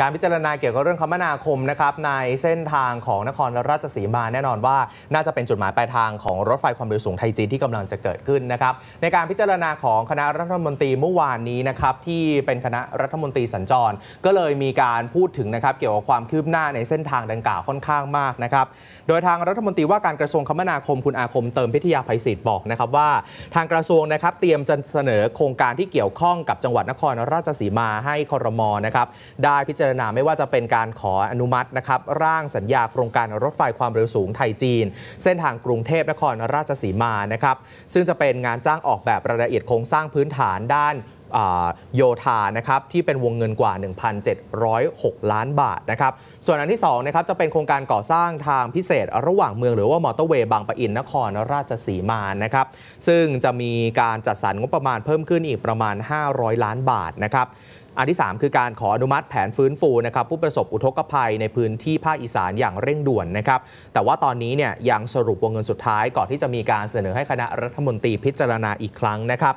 การพิจารณาเกี่ยวกับเรื่องคมนาคมนะครับในเส้นทางของนครราชสีมาแน่นอนว่าน่าจะเป็นจุดหมายปลายทางของรถไฟความเร็วสูงไทยจีนที่กำลังจะเกิดขึ้นนะครับ ในการพิจารณาของคณะรัฐมนตรีเมื่อวานนี้นะครับ ที่เป็นคณะรัฐมนตรีสัญจรก็เลยมีการพูดถึงนะครับเกี่ยวกับความคืบหน้าในเส้นทางดังกล่าวค่อนข้างมากนะครับโดยทางรัฐมนตรีว่าการกระทรวงคมนาคมคุณอาคมเติมพิทยาภัยศิษย์บอกนะครับว่า ทางกระทรวงนะครับเตรียมจะเสนอโครงการที่เกี่ยวข้องกับจังหวัดนครราชสีมาให้คอรมอนะครับได้พิจารารณาไม่ว่าจะเป็นการขออนุมัตินะครับร่างสัญญาโครงการรถไฟความเร็วสูงไทยจีน เส้นทางกรุงเทพนครราชสีมานะครับซึ่งจะเป็นงานจ้างออกแบบรายละเอียดโครงสร้างพื้นฐานด้านโยธานะครับที่เป็นวงเงินกว่า 1,706 ล้านบาทนะครับส่วนอันที่2นะครับจะเป็นโครงการก่อสร้างทางพิเศษระหว่างเมือง หรือว่ามอเตอร์เวย์บางปะอินนครราชสีมานะครับซึ่งจะมีการจัดสรรงบประมาณเพิ่มขึ้นอีกประมาณ 500 ล้านบาทนะครับอันที่ 3 คือการขออนุมัติแผนฟื้นฟูนะครับผู้ประสบอุทกภัยในพื้นที่ภาคอีสานอย่างเร่งด่วนนะครับ แต่ว่าตอนนี้เนี่ยยังสรุปวงเงินสุดท้ายก่อนที่จะมีการเสนอให้คณะรัฐมนตรีพิจารณาอีกครั้งนะครับ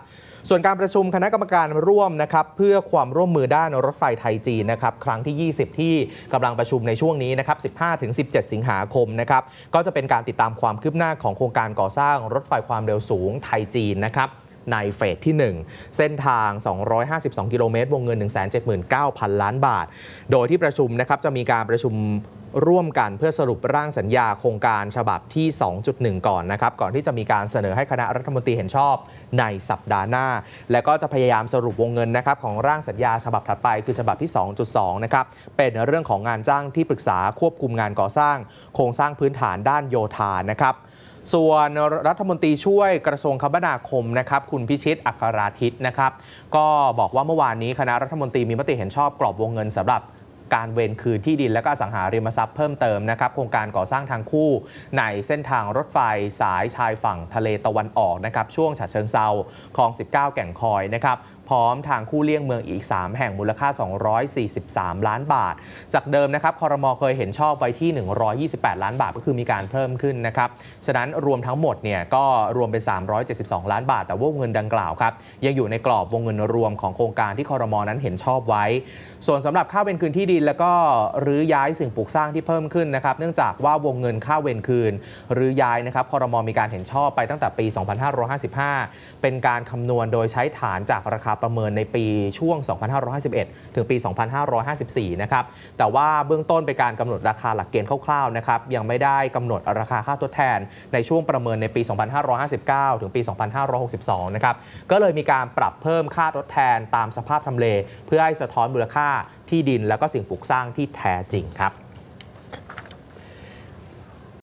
ส่วนการประชุมคณะกรรมการร่วมนะครับเพื่อความร่วมมือด้านรถไฟไทยจีนนะครับครั้งที่ 20 ที่กำลังประชุมในช่วงนี้นะครับ15-17 สิงหาคมนะครับก็จะเป็นการติดตามความคืบหน้าของโครงการก่อสร้างรถไฟความเร็วสูงไทยจีนนะครับในเฟสที่ 1 เส้นทาง 252 กิโลเมตร วงเงิน 179,000 ล้านบาท โดยที่ประชุมนะครับจะมีการประชุมร่วมกันเพื่อสรุปร่างสัญญาโครงการฉบับที่ 2.1 ก่อนนะครับ ก่อนที่จะมีการเสนอให้คณะรัฐมนตรีเห็นชอบในสัปดาห์หน้า และก็จะพยายามสรุปวงเงินนะครับของร่างสัญญาฉบับถัดไปคือฉบับที่ 2.2 นะครับ เป็นเรื่องของงานจ้างที่ปรึกษาควบคุมงานก่อสร้างโครงสร้างพื้นฐานด้านโยธานะครับส่วนรัฐมนตรีช่วยกระทรวงคมนาคมนะครับ คุณพิชิต อัคราทิตนะครับ ก็บอกว่าเมื่อวานนี้คณะรัฐมนตรีมีมติเห็นชอบกรอบวงเงิน สำหรับการเวนคืนที่ดินและก็สังหาริมทรัพย์เพิ่มเติมนะครับโครงการก่อสร้างทางคู่ ในเส้นทางรถไฟสายชายฝั่งทะเลตะวันออกนะครับ ช่วงฉะเชิงเซาคลอง 19 แก่งคอยนะครับพร้อมทางคู่เลี่ยงเมืองอีก 3 แห่งมูลค่า 243 ล้านบาท จากเดิมนะครับคอรมอเคยเห็นชอบไว้ที่ 128 ล้านบาท ก็คือมีการเพิ่มขึ้นนะครับฉะนั้นรวมทั้งหมดเนี่ยก็รวมเป็น 372 ล้านบาท แต่วงเงินดังกล่าวครับยังอยู่ในกรอบวงเงินรวมของโครงการที่คอรมอนั้นเห็นชอบไว้ ส่วนสำหรับค่าเวรคืนที่ดินแล้วก็รื้อย้ายสิ่งปลูกสร้างที่เพิ่มขึ้นนะครับเนื่องจากว่าวงเงินค่าเวรคืนหรือย้ายนะครับคอรมอมีการเห็นชอบไปตั้งแต่ปี 2555 เป็นการคำนวณโดยใช้ฐานจากราคาประเมินในปีช่วง 2551 ถึงปี 2554 นะครับ แต่ว่าเบื้องต้นเป็นการกำหนดราคาหลักเกณฑ์คร่าวๆ นะครับ ยังไม่ได้กำหนดราคาค่าทดแทนในช่วงประเมินในปี 2559 ถึงปี 2562 นะครับ ก็เลยมีการปรับเพิ่มค่าทดแทนตามสภาพทำเล เพื่อให้สะท้อนมูลค่าที่ดินและก็สิ่งปลูกสร้างที่แท้จริงครับ